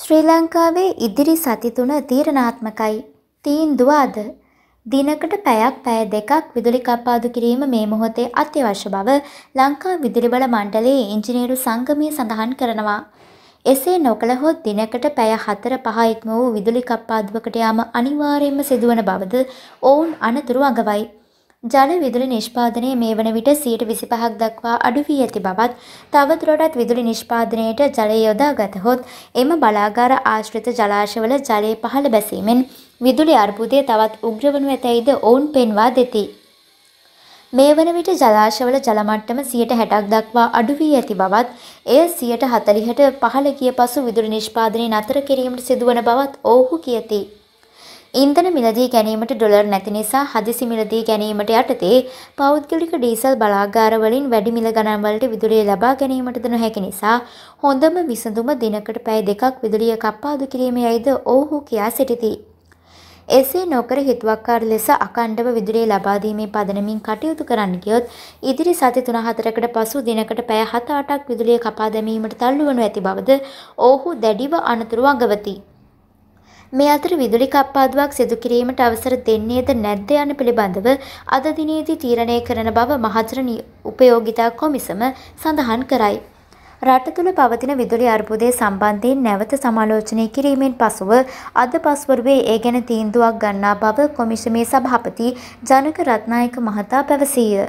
ශ්‍රී ලංකාවේ ඉදිරි සති තුන තීරණාත්මකයි. තීන්දුව අද. දිනකට පැයක් පැය දෙකක් විදුලි කපාදු කිරීම මේ මොහොතේ අත්‍යවශ්‍ය බව ලංකා විදුලි බල මණ්ඩලයේ ඉංජිනේරු සංගමය සඳහන් කරනවා. එසේ නොකළහොත් දිනකට පැය 4-5 ඉක්ම වූ විදුලි කපාදුවකට යාම අනිවාර්යයෙන්ම සිදුවන බවද ඔවුන් අනතුරු අඟවයි. ජල විදුලි නිෂ්පාදනය මේ වන විට සීට විසිපහක් දක්වා අඩු වී ඇති බවත් තවදුරටත් විදුලි නිෂ්පාදනයට ජලය යොදා ගතහොත් එම බලාගාර ආශ්‍රිත ජලාශවල ජලය පහළ බැසීමෙන් විදුලි අර්බුදය තවත් උග්‍රවනු ඇතැයිද ඔවුන් පෙන්වා දෙති. මේ වන විට ජලාශවල ජලමට්ටම සියට හැටක් දක්වා අඩු වී ඇති බවත් එය සියට හතලිහට පහළ ගිය පසු විදුලි නිෂ්පාදනය නතර කිරීමට සිදුවන බවත් ඔහු කියති. ඉන්ධන මිලදී ගැනීමට ඩොලර් නැති නිසා හදිසි මිලදී ගැනීමට යටතේ පෞද්ගලික ඩීසල් බලාගාරවලින් වැඩි මිල ගණන්වලට විදුලිය ලබා ගැනීමටද නොහැකි නිසා හොඳම විසඳුම දිනකට පැය දෙකක් විදුලිය කප්පාදු කිරීමයයිද ඔවුහු කියා සිටිති. එසේ නොකර හිතුවක්කාර ලෙස අකණ්ඩව විදුලිය ලබාදීමේ පදනමින් කටයුතු කරන්න ගියොත් ඉදිරි සති තුන හතරකට පසු දිනකට පැය හත අටක් විදුලිය කපා දැමීමට තල්ලු වනු ඇති බවද ඔවුහු දැඩිව අනතුරු අඟවති. මේ අතර විදුලි කප්පාදුවක් සිදු කිරීමට අවසර දෙන්නේද නැද්ද යන පිළිබඳව අද දිනේදී තීරණය කරන බව මහජන උපයෝගිතා කොමිසම සඳහන් කරයි. රට තුළ පවතින විදුලි අර්බුදය සම්බන්ධයෙන් නැවත සමාලෝචනය කිරීමෙන් පසුව අද පස්වරුවේ ඒ ගැන තීන්දුවක් ගන්නා බව කොමිෂමේ සභාපති ජනක රත්නායක මහතා පැවසීය.